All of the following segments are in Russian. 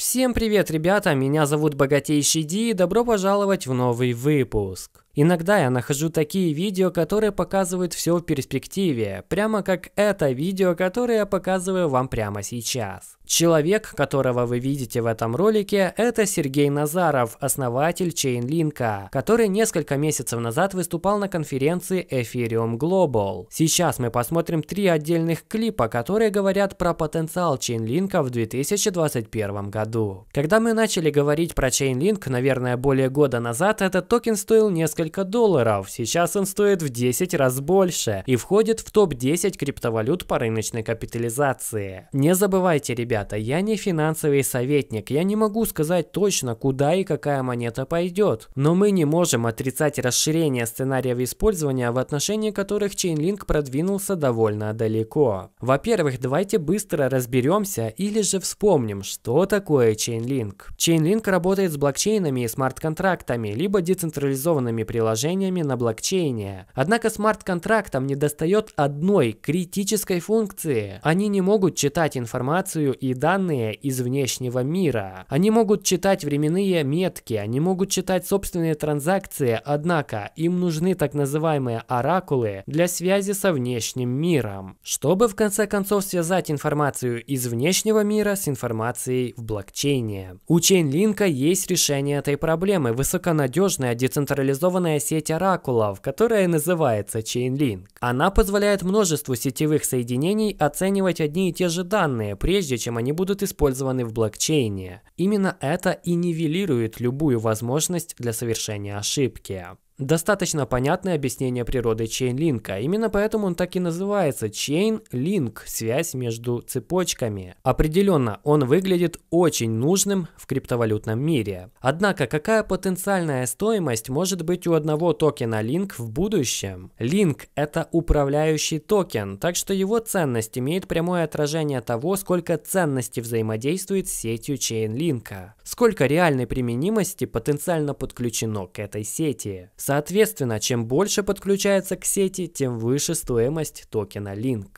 Всем привет, ребята, меня зовут Богатейший Ди и добро пожаловать в новый выпуск. Иногда я нахожу такие видео, которые показывают все в перспективе, прямо как это видео, которое я показываю вам прямо сейчас. Человек, которого вы видите в этом ролике, это Сергей Назаров, основатель Chainlink, который несколько месяцев назад выступал на конференции Ethereum Global. Сейчас мы посмотрим три отдельных клипа, которые говорят про потенциал Chainlink в 2021 году. Когда мы начали говорить про Chainlink, наверное, более года назад, этот токен стоил несколько несколько долларов. Сейчас он стоит в 10 раз больше и входит в топ-10 криптовалют по рыночной капитализации. Не забывайте, ребята, я не финансовый советник, я не могу сказать точно, куда и какая монета пойдет. Но мы не можем отрицать расширение сценариев использования, в отношении которых Chainlink продвинулся довольно далеко. Во-первых, давайте быстро разберемся или же вспомним, что такое Chainlink. Chainlink работает с блокчейнами и смарт-контрактами, либо децентрализованными приложениями на блокчейне. Однако смарт-контрактам недостает одной критической функции. Они не могут читать информацию и данные из внешнего мира. Они могут читать временные метки, они могут читать собственные транзакции, однако им нужны так называемые оракулы для связи со внешним миром, чтобы в конце концов связать информацию из внешнего мира с информацией в блокчейне. У Chainlink есть решение этой проблемы – высоконадежная децентрализованная централизованная сеть оракулов, которая называется Chainlink. Она позволяет множеству сетевых соединений оценивать одни и те же данные, прежде чем они будут использованы в блокчейне. Именно это и нивелирует любую возможность для совершения ошибки достаточно понятное объяснение природы чейнлинка. Именно поэтому он так и называется чейнлинк – связь между цепочками. Определенно, он выглядит очень нужным в криптовалютном мире. Однако, какая потенциальная стоимость может быть у одного токена Link в будущем? Link – это управляющий токен, так что его ценность имеет прямое отражение того, сколько ценности взаимодействует с сетью Чейнлинка, сколько реальной применимости потенциально подключено к этой сети. Соответственно, чем больше подключается к сети, тем выше стоимость токена Link.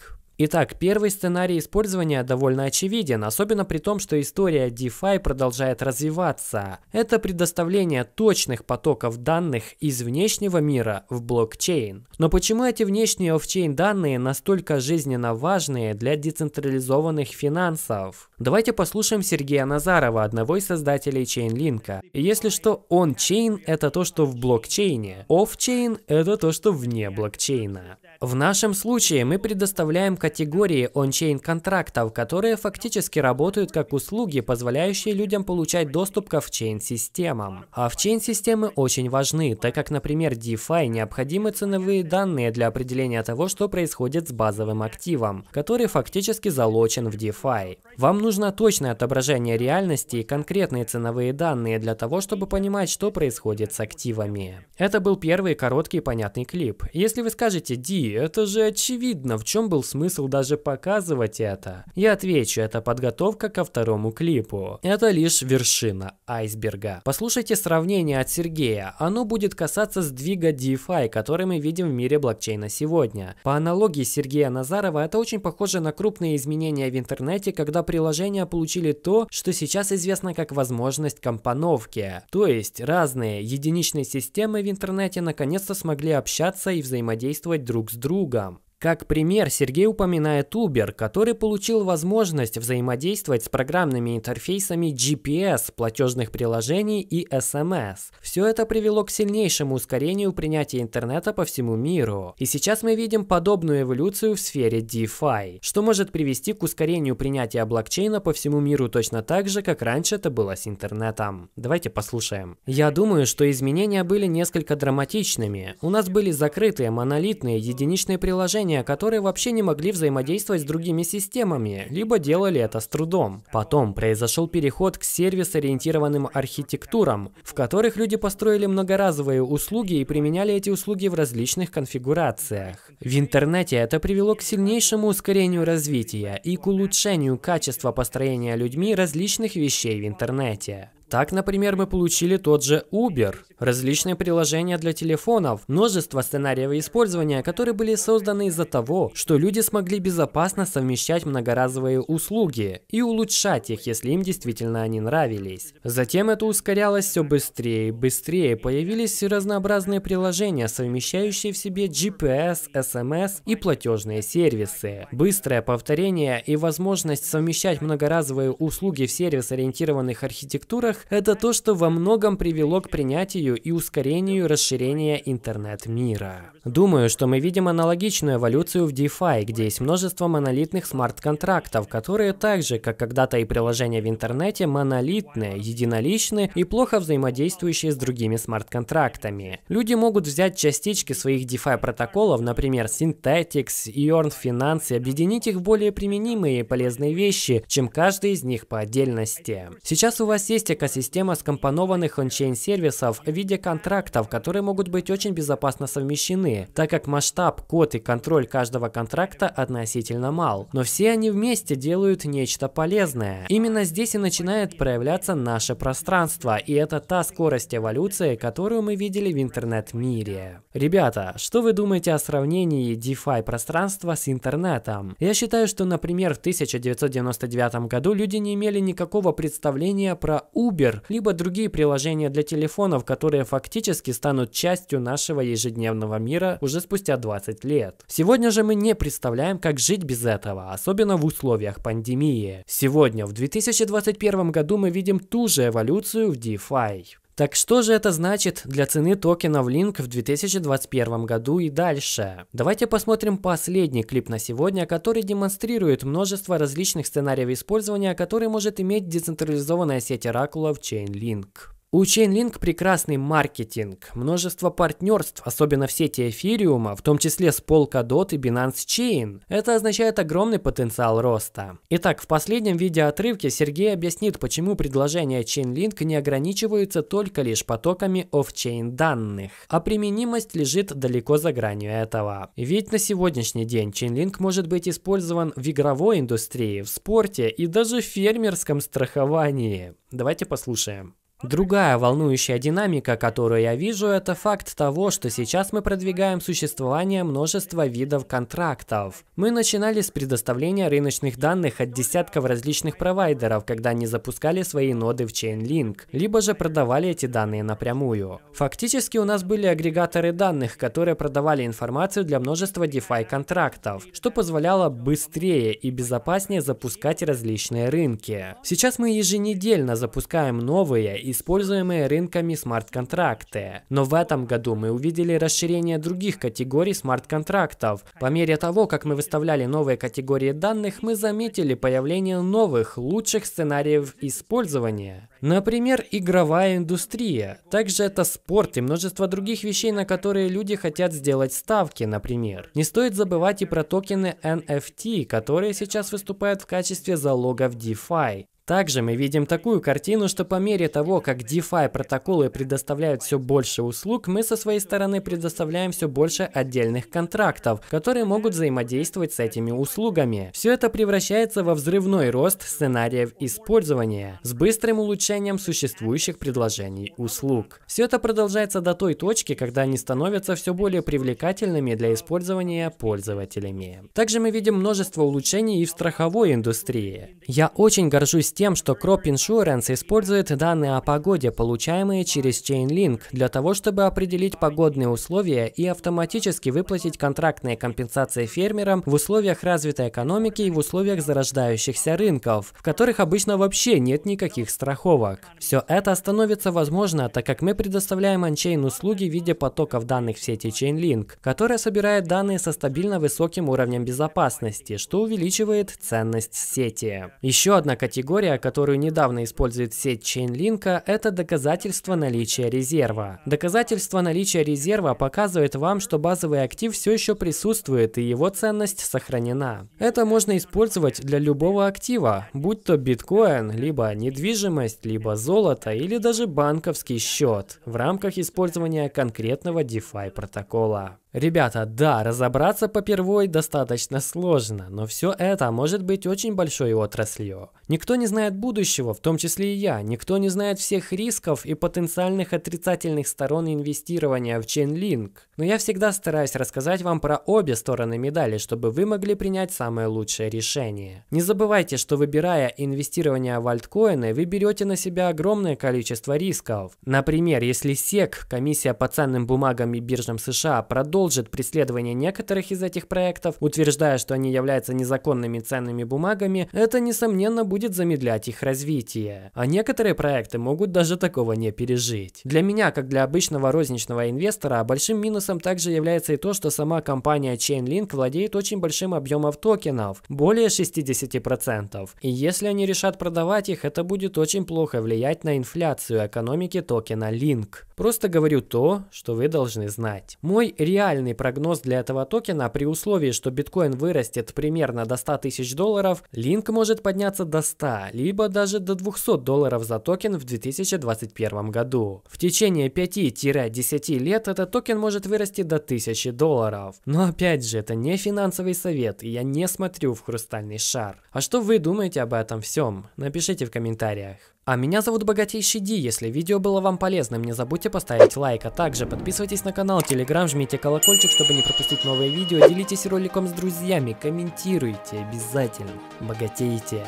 Итак, первый сценарий использования довольно очевиден, особенно при том, что история DeFi продолжает развиваться. Это предоставление точных потоков данных из внешнего мира в блокчейн. Но почему эти внешние офчейн данные настолько жизненно важные для децентрализованных финансов? Давайте послушаем Сергея Назарова, одного из создателей Chainlink. Если что, он-чейн – это то, что в блокчейне, офчейн – это то, что вне блокчейна. В нашем случае мы предоставляем категории ончейн-контрактов, которые фактически работают как услуги, позволяющие людям получать доступ к оф-чейн системам Оф-чейн а системы очень важны, так как, например, DeFi необходимы ценовые данные для определения того, что происходит с базовым активом, который фактически залочен в DeFi. Вам нужно точное отображение реальности и конкретные ценовые данные для того, чтобы понимать, что происходит с активами. Это был первый короткий понятный клип. Если вы скажете «Ди, это же очевидно, в чем был смысл даже показывать это? Я отвечу, это подготовка ко второму клипу. Это лишь вершина айсберга. Послушайте сравнение от Сергея, оно будет касаться сдвига DeFi, который мы видим в мире блокчейна сегодня. По аналогии Сергея Назарова, это очень похоже на крупные изменения в интернете, когда приложения получили то, что сейчас известно как возможность компоновки. То есть разные единичные системы в интернете наконец-то смогли общаться и взаимодействовать друг с другом другом. Как пример, Сергей упоминает Uber, который получил возможность взаимодействовать с программными интерфейсами GPS, платежных приложений и SMS. Все это привело к сильнейшему ускорению принятия интернета по всему миру. И сейчас мы видим подобную эволюцию в сфере DeFi, что может привести к ускорению принятия блокчейна по всему миру точно так же, как раньше это было с интернетом. Давайте послушаем. Я думаю, что изменения были несколько драматичными. У нас были закрытые, монолитные, единичные приложения, решения, которые вообще не могли взаимодействовать с другими системами, либо делали это с трудом. Потом произошел переход к сервис-ориентированным архитектурам, в которых люди построили многоразовые услуги и применяли эти услуги в различных конфигурациях. В интернете это привело к сильнейшему ускорению развития и к улучшению качества построения людьми различных вещей в интернете. Так, например, мы получили тот же Uber, различные приложения для телефонов, множество сценариев использования, которые были созданы из-за того, что люди смогли безопасно совмещать многоразовые услуги и улучшать их, если им действительно они нравились. Затем это ускорялось все быстрее и быстрее, появились разнообразные приложения, совмещающие в себе GPS, SMS и платежные сервисы. Быстрое повторение и возможность совмещать многоразовые услуги в сервис-ориентированных архитектурах данных – это то, что во многом привело к принятию и ускорению расширения интернет-мира. Думаю, что мы видим аналогичную эволюцию в DeFi, где есть множество монолитных смарт-контрактов, которые так же, как когда-то и приложения в интернете, монолитные, единоличные и плохо взаимодействующие с другими смарт-контрактами. Люди могут взять частички своих DeFi протоколов, например, Synthetics, Earn Finance, и объединить их в более применимые и полезные вещи, чем каждый из них по отдельности. Сейчас у вас есть экосистема система скомпонованных ончейн-сервисов в виде контрактов, которые могут быть очень безопасно совмещены, так как масштаб, код и контроль каждого контракта относительно мал. Но все они вместе делают нечто полезное. Именно здесь и начинает проявляться наше пространство, и это та скорость эволюции, которую мы видели в интернет-мире. Ребята, что вы думаете о сравнении DeFi пространства с интернетом? Я считаю, что, например, в 1999 году люди не имели никакого представления про Uber, Uber, либо другие приложения для телефонов, которые фактически станут частью нашего ежедневного мира уже спустя 20 лет. Сегодня же мы не представляем, как жить без этого, особенно в условиях пандемии. Сегодня, в 2021 году, мы видим ту же эволюцию в DeFi. Так что же это значит для цены токенов Link в 2021 году и дальше? Давайте посмотрим последний клип на сегодня, который демонстрирует множество различных сценариев использования, которые может иметь децентрализованная сеть Оракула в Chainlink. У Chainlink прекрасный маркетинг, множество партнерств, особенно в сети эфириума, в том числе с Polkadot и Binance Chain. Это означает огромный потенциал роста. Итак, в последнем видеоотрывке Сергей объяснит, почему предложения Chainlink не ограничиваются только лишь потоками офчейн данных, а применимость лежит далеко за гранью этого. Ведь на сегодняшний день Chainlink может быть использован в игровой индустрии, в спорте и даже в фермерском страховании. Давайте послушаем. Другая волнующая динамика, которую я вижу, это факт того, что сейчас мы продвигаем существование множества видов контрактов. Мы начинали с предоставления рыночных данных от десятков различных провайдеров, когда они запускали свои ноды в Chainlink, либо же продавали эти данные напрямую. Фактически у нас были агрегаторы данных, которые продавали информацию для множества DeFi контрактов, что позволяло быстрее и безопаснее запускать различные рынки. Сейчас мы еженедельно запускаем новые и используемые рынками смарт-контракты. Но в этом году мы увидели расширение других категорий смарт-контрактов. По мере того, как мы выставляли новые категории данных, мы заметили появление новых, лучших сценариев использования. Например, игровая индустрия. Также это спорт и множество других вещей, на которые люди хотят сделать ставки, например. Не стоит забывать и про токены NFT, которые сейчас выступают в качестве залогов DeFi. Также мы видим такую картину, что по мере того, как DeFi протоколы предоставляют все больше услуг, мы со своей стороны предоставляем все больше отдельных контрактов, которые могут взаимодействовать с этими услугами. Все это превращается во взрывной рост сценариев использования с быстрым улучшением существующих предложений услуг. Все это продолжается до той точки, когда они становятся все более привлекательными для использования пользователями. Также мы видим множество улучшений и в страховой индустрии. Я очень горжусь тем, тем, что Crop Insurance использует данные о погоде, получаемые через Chainlink, для того, чтобы определить погодные условия и автоматически выплатить контрактные компенсации фермерам в условиях развитой экономики и в условиях зарождающихся рынков, в которых обычно вообще нет никаких страховок. Все это становится возможно, так как мы предоставляем анчейн услуги в виде потоков данных в сети Chainlink, которая собирает данные со стабильно высоким уровнем безопасности, что увеличивает ценность сети. Еще одна категория теория, которую недавно использует сеть Chainlink, это доказательство наличия резерва. Доказательство наличия резерва показывает вам, что базовый актив все еще присутствует и его ценность сохранена. Это можно использовать для любого актива, будь то биткоин, либо недвижимость, либо золото или даже банковский счет в рамках использования конкретного DeFi протокола. Ребята, да, разобраться попервой достаточно сложно, но все это может быть очень большой отраслью. Никто не знает будущего, в том числе и я, никто не знает всех рисков и потенциальных отрицательных сторон инвестирования в Chainlink. Но я всегда стараюсь рассказать вам про обе стороны медали, чтобы вы могли принять самое лучшее решение. Не забывайте, что выбирая инвестирование в альткоины, вы берете на себя огромное количество рисков. Например, если SEC, комиссия по ценным бумагам и биржам США, продолжит продолжит преследование некоторых из этих проектов, утверждая, что они являются незаконными ценными бумагами, это, несомненно, будет замедлять их развитие. А некоторые проекты могут даже такого не пережить. Для меня, как для обычного розничного инвестора, большим минусом также является и то, что сама компания Chainlink владеет очень большим объемом токенов, более 60%. И если они решат продавать их, это будет очень плохо влиять на инфляцию экономики токена Link. Просто говорю то, что вы должны знать. Мой реальный прогноз для этого токена при условии, что биткоин вырастет примерно до 100 тысяч долларов, линк может подняться до 100, либо даже до 200 долларов за токен в 2021 году. В течение 5-10 лет этот токен может вырасти до 1000 долларов. Но опять же, это не финансовый совет, и я не смотрю в хрустальный шар. А что вы думаете об этом всем? Напишите в комментариях. А меня зовут Богатейший Ди, если видео было вам полезным, не забудьте поставить лайк, а также подписывайтесь на канал, телеграм, жмите колокольчик, чтобы не пропустить новые видео, делитесь роликом с друзьями, комментируйте обязательно, богатейте,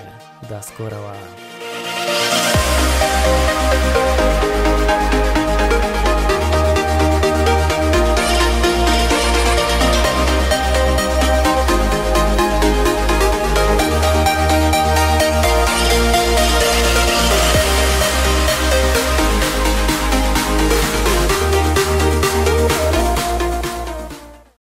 до скорого!